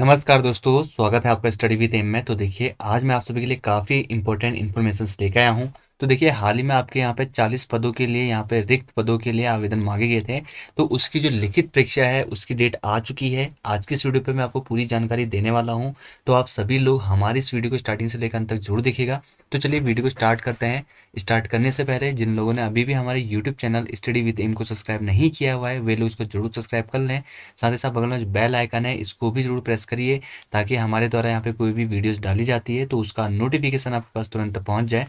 नमस्कार दोस्तों स्वागत है आपका स्टडी विद एम में तो देखिए आज मैं आप सभी के लिए काफ़ी इंपॉर्टेंट इन्फॉर्मेशन लेकर आया हूँ तो देखिए हाल ही में आपके यहाँ पे 40 पदों के लिए यहाँ पे रिक्त पदों के लिए आवेदन मांगे गए थे तो उसकी जो लिखित परीक्षा है उसकी डेट आ चुकी है आज की इस वीडियो पे मैं आपको पूरी जानकारी देने वाला हूँ तो आप सभी लोग हमारी इस वीडियो को स्टार्टिंग से लेकर अंत तक जरूर देखेगा तो चलिए वीडियो को स्टार्ट करते हैं स्टार्ट करने से पहले जिन लोगों ने अभी भी हमारे YouTube channel study with M को सब्सक्राइब नहीं किया हुआ है वे लोग इसको जरूर सब्सक्राइब कर लें साथ ही साथ बगल में जो बेल आइकन है इसको भी जरूर प्रेस करिए ताकि हमारे द्वारा यहाँ पे कोई भी वीडियोज डाली जाती है तो उसका नोटिफिकेशन आपके पास तुरंत पहुँच जाए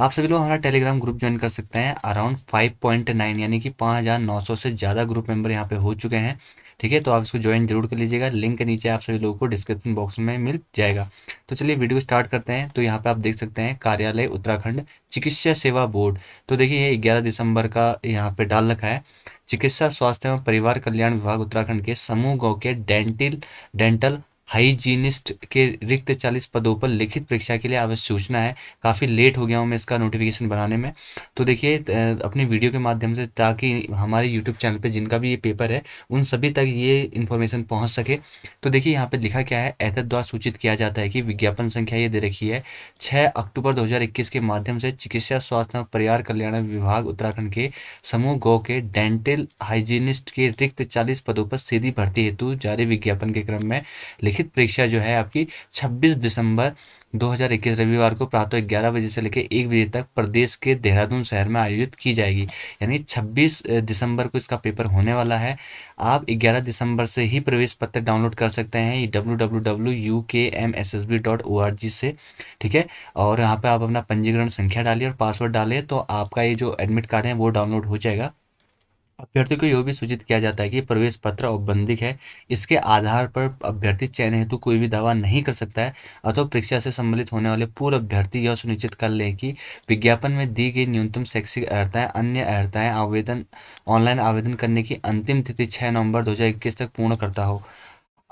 आप सभी लोग हमारा टेलीग्राम ग्रुप ज्वाइन कर सकते हैं अराउंड फाइव पॉइंट नाइन यानी कि पाँच हज़ार नौ सौ से ज़्यादा ग्रुप मेंबर यहाँ पे हो चुके हैं ठीक है तो आप इसको ज्वाइन जरूर कर लीजिएगा लिंक के नीचे आप सभी लोगों को डिस्क्रिप्शन बॉक्स में मिल जाएगा तो चलिए वीडियो स्टार्ट करते हैं तो यहाँ पे आप देख सकते हैं कार्यालय उत्तराखंड चिकित्सा सेवा बोर्ड तो देखिए ये ग्यारह दिसंबर का यहाँ पे डाल रखा है चिकित्सा स्वास्थ्य एवं परिवार कल्याण विभाग उत्तराखंड के समूह गाँव के डेंटिल डेंटल हाइजीनिस्ट के रिक्त चालीस पदों पर लिखित परीक्षा के लिए आवश्यक सूचना है काफ़ी लेट हो गया हूँ मैं इसका नोटिफिकेशन बनाने में तो देखिए अपनी वीडियो के माध्यम से ताकि हमारे यूट्यूब चैनल पर जिनका भी ये पेपर है उन सभी तक ये इन्फॉर्मेशन पहुँच सके तो देखिए यहाँ पर लिखा क्या है एहत द्वारा सूचित किया जाता है कि विज्ञापन संख्या ये दे रखी है छः अक्टूबर दो के माध्यम से चिकित्सा स्वास्थ्य और परिवार कल्याण विभाग उत्तराखंड के समूह गौ के डेंटल हाइजीनिस्ट के रिक्त चालीस पदों पर सीधी भर्ती हेतु जारी विज्ञापन के क्रम में लिखित लिखित परीक्षा जो है आपकी 26 दिसंबर 2021 रविवार को प्रातः ग्यारह बजे से लेकर एक बजे तक प्रदेश के देहरादून शहर में आयोजित की जाएगी यानी 26 दिसंबर को इसका पेपर होने वाला है आप 11 दिसंबर से ही प्रवेश पत्र डाउनलोड कर सकते हैं डब्ल्यू से ठीक है और यहाँ पे आप अपना पंजीकरण संख्या डालिए और पासवर्ड डालिए तो आपका ये जो एडमिट कार्ड है वो डाउनलोड हो जाएगा अभ्यर्थी को यह भी सूचित किया जाता है कि प्रवेश पत्र औपबंधिक है इसके आधार पर अभ्यर्थी चयन हेतु कोई भी दावा नहीं कर सकता है अथवा परीक्षा से संबंधित होने वाले पूर्व अभ्यर्थी यह सुनिश्चित कर लें कि विज्ञापन में दी गई न्यूनतम शैक्षिक अर्हताएं अन्य अर्हताएं आवेदन ऑनलाइन आवेदन करने की अंतिम तिथि छः नवंबर दो तक पूर्ण करता हो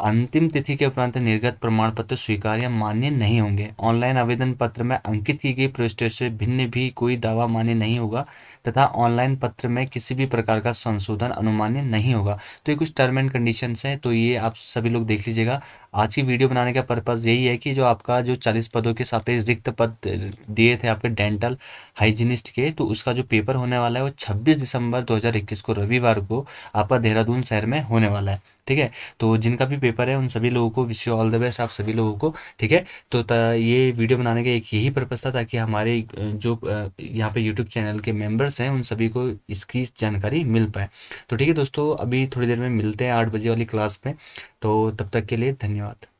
अंतिम तिथि के उपरांत निर्गत प्रमाण पत्र स्वीकार या मान्य नहीं होंगे ऑनलाइन आवेदन पत्र में अंकित की गई प्रविष्टियों से भिन्न भी कोई दावा मान्य नहीं होगा तथा ऑनलाइन पत्र में किसी भी प्रकार का संशोधन अनुमान्य नहीं होगा तो ये कुछ टर्म एंड कंडीशंस हैं तो ये आप सभी लोग देख लीजिएगा आज की वीडियो बनाने का पर्पज़ यही है कि जो आपका जो चालीस पदों के साथ रिक्त पद दिए थे आपके डेंटल हाइजीनिस्ट के तो उसका जो पेपर होने वाला है वो छब्बीस दिसंबर 2021 को रविवार को आपका देहरादून शहर में होने वाला है ठीक है तो जिनका भी पेपर है उन सभी लोगों को wish you all the best आप सभी लोगों को ठीक है तो ये वीडियो बनाने का एक यही पर्पज़ था ताकि हमारे जो यहाँ पे यूट्यूब चैनल के मेंबर्स हैं उन सभी को इसकी जानकारी मिल पाए तो ठीक है दोस्तों अभी थोड़ी देर में मिलते हैं आठ बजे वाली क्लास में तो तब तक के लिए धन्यवाद вперед.